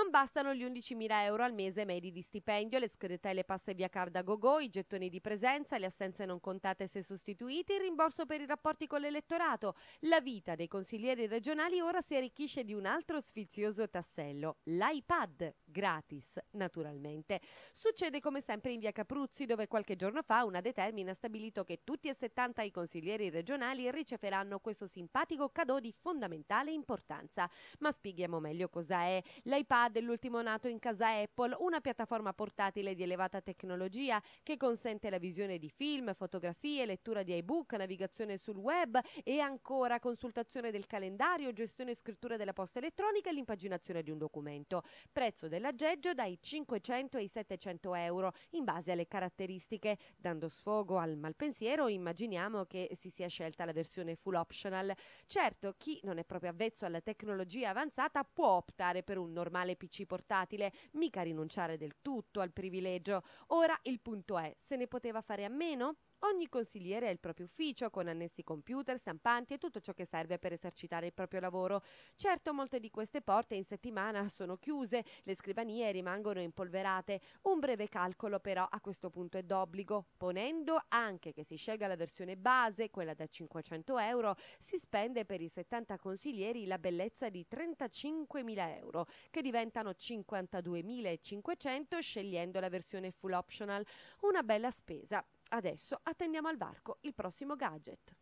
Non bastano gli 11.000 euro al mese medi di stipendio, le scretelle passe via card a go i gettoni di presenza, le assenze non contate se sostituite, il rimborso per i rapporti con l'elettorato. La vita dei consiglieri regionali ora si arricchisce di un altro sfizioso tassello, l'iPad, gratis naturalmente. Succede come sempre in via Capruzzi, dove qualche giorno fa una determina ha stabilito che tutti e 70 i consiglieri regionali riceveranno questo simpatico cadeau di fondamentale importanza. Ma spieghiamo meglio cosa è l'iPad dell'ultimo nato in casa Apple, una piattaforma portatile di elevata tecnologia che consente la visione di film, fotografie, lettura di ebook, navigazione sul web e ancora consultazione del calendario, gestione e scrittura della posta elettronica e l'impaginazione di un documento. Prezzo dell'aggeggio dai 500 ai 700 euro in base alle caratteristiche. Dando sfogo al malpensiero immaginiamo che si sia scelta la versione full optional. Certo, chi non è proprio avvezzo alla tecnologia avanzata può optare per un normale eccezionale PC portatile, mica rinunciare del tutto al privilegio. Ora il punto è, se ne poteva fare a meno? Ogni consigliere ha il proprio ufficio con annessi computer, stampanti e tutto ciò che serve per esercitare il proprio lavoro. Certo, molte di queste porte in settimana sono chiuse, le scrivanie rimangono impolverate. Un breve calcolo però a questo punto è d'obbligo, ponendo anche che si scelga la versione base, quella da 500 euro, si spende per i 70 consiglieri la bellezza di 35.000 euro, che diventano 52.500 scegliendo la versione full optional. Una bella spesa Adesso attendiamo al varco il prossimo gadget.